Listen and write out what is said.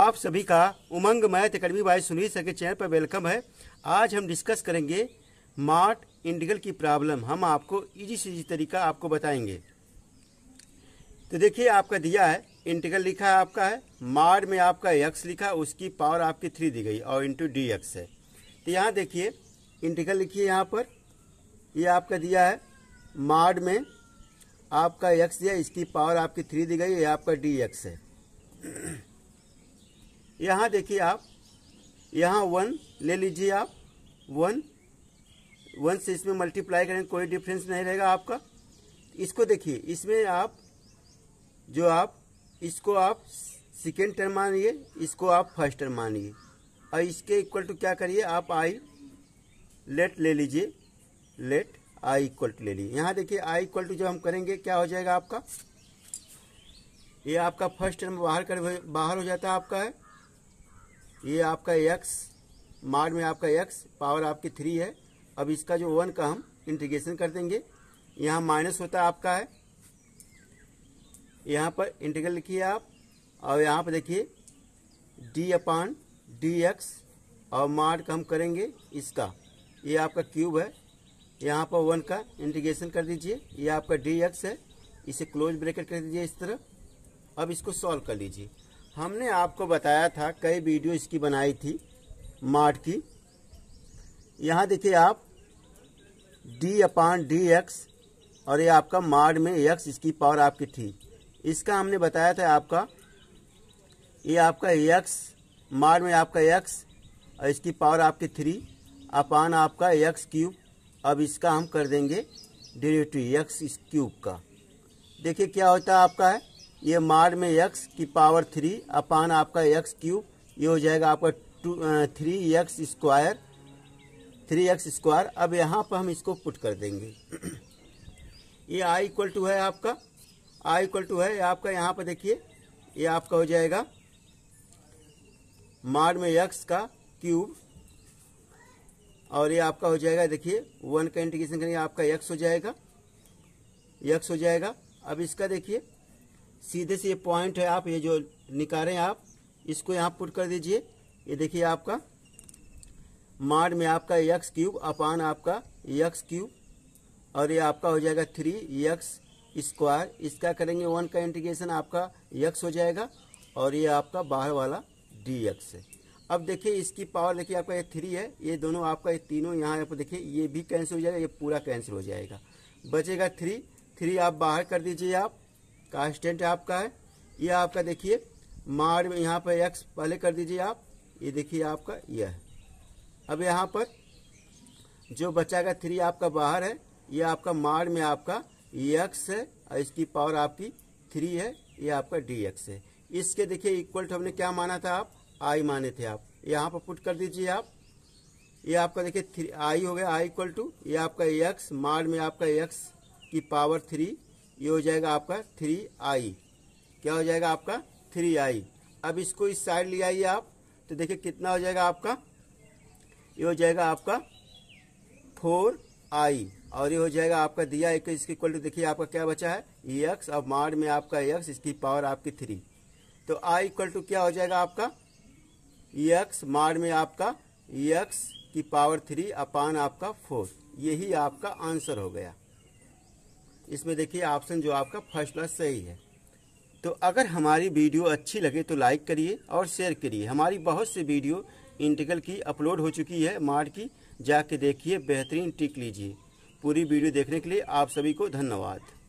आप सभी का Umang math academy by Sunil sir के चैनल पर वेलकम है आज हम डिस्कस करेंगे मार्ट इंटीग्रल की प्रॉब्लम हम आपको इजी से इजी तरीका आपको बताएंगे तो देखिए आपका दिया है इंटीग्रल लिखा है आपका है मार्ड में आपका एक्स लिखा उसकी पावर आपकी थ्री दी गई और इंटू डी एक्स है तो यहाँ देखिए इंटीगल लिखिए यहाँ पर ये यह आपका दिया है मार्ड में आपका एक्स दिया इसकी पावर आपकी थ्री दी गई ये आपका डी एक्स है यहाँ देखिए आप यहाँ वन ले लीजिए आप वन वन से इसमें मल्टीप्लाई करेंगे कोई डिफरेंस नहीं रहेगा आपका इसको देखिए इसमें आप जो आप इसको आप सेकेंड टर्म मानिए इसको आप फर्स्ट टर्म मानिए और इसके इक्वल टू क्या करिए आप आई लेट ले लीजिए लेट आई इक्वल टू ले लीजिए यहाँ देखिए आई इक्वल टू जब हम करेंगे क्या हो जाएगा आपका ये आपका फर्स्ट टर्म बाहर कर बाहर हो जाता है आपका है ये आपका एक्स मार्ग में आपका एक्स पावर आपकी थ्री है अब इसका जो वन का हम इंटीग्रेशन कर देंगे यहाँ माइनस होता है आपका है यहाँ पर इंटीग्रल लिखिए आप और यहाँ पर देखिए डी अपान डी एक्स और मार्ग हम करेंगे इसका ये आपका क्यूब है यहाँ पर वन का इंटीग्रेशन कर दीजिए ये आपका डी एक्स है इसे क्लोज ब्रेकेट कर दीजिए इस तरह अब इसको सॉल्व कर लीजिए हमने आपको बताया था कई वीडियो इसकी बनाई थी मार्ट की यहाँ देखिए आप डी अपान डी एक्स और ये आपका मार्ड में एक्स इसकी पावर आपकी थी इसका हमने बताया था आपका ये आपका एक्स मार्ड में आपका एक्स और इसकी पावर आपकी थ्री अपान आपका एक्स क्यूब अब इसका हम कर देंगे डेरेटिव एक्स क्यूब का देखिए क्या होता है आपका है ये मार में यक्स की पावर थ्री अपान आपका यक्स क्यूब ये हो जाएगा आपका two three x square three x square अब यहाँ पर हम इसको पुट कर देंगे ये आई इक्वल टू है आपका आई इक्वल टू है आपका यहाँ पर देखिए ये आपका हो जाएगा मार में यक्स का क्यूब और ये आपका हो जाएगा देखिए वन का इंटीग्रेशन करेंगे आपका एक्स हो जाएगा एक्स हो जाएगा अब इसका देखिए सीधे से ये पॉइंट है आप ये जो निकालें आप इसको यहाँ पुट कर दीजिए ये देखिए आपका मार्ड में आपका यक्स क्यूब अपान आपका यक्स क्यूब और ये आपका हो जाएगा थ्री यक्स स्क्वायर इसका करेंगे वन का इंटीग्रेशन आपका यक्स हो जाएगा और ये आपका बाहर वाला डी यक्स है अब देखिए इसकी पावर देखिए आपका ये थ्री है ये दोनों आपका ये तीनों यहाँ पर देखिए ये भी कैंसिल हो जाएगा ये पूरा कैंसिल हो जाएगा बचेगा थ्री थ्री आप बाहर कर दीजिए आप कांस्टेंट आपका है ये आपका देखिए मार में यहाँ पर एक्स पहले कर दीजिए आप ये देखिए आपका यह है अब यहाँ पर जो का थ्री आपका बाहर है ये आपका मार में आपका एक्स है और इसकी पावर आपकी थ्री है ये आपका डी एक्स है इसके देखिए इक्वल टू हमने क्या माना था आप आई माने थे आप यहाँ पर पुट कर दीजिए आप ये आपका देखिए आई हो गया आई इक्वल टू ये आपका एक्स मार में आपका एक्स की पावर थ्री ये हो जाएगा आपका थ्री आई क्या हो जाएगा आपका थ्री आई अब इसको इस साइड ले आइए आप तो देखिए कितना हो जाएगा आपका ये हो जाएगा आपका फोर आई और ये हो जाएगा आपका दिया एक इसकी इक्वल टू देखिए आपका क्या बचा है ई एक्स और मार्ड में आपका एक्स इसकी पावर आपकी थ्री तो आई इक्वल टू क्या हो जाएगा आपका ई एक्स मार्ड में आपका ई एक्स की पावर थ्री अपान आपका फोर यही आपका आंसर हो गया इसमें देखिए ऑप्शन जो आपका फर्स्ट वाला सही है तो अगर हमारी वीडियो अच्छी लगे तो लाइक करिए और शेयर करिए हमारी बहुत सी वीडियो इंटीगल की अपलोड हो चुकी है मार्ट की जाके देखिए बेहतरीन टिक लीजिए पूरी वीडियो देखने के लिए आप सभी को धन्यवाद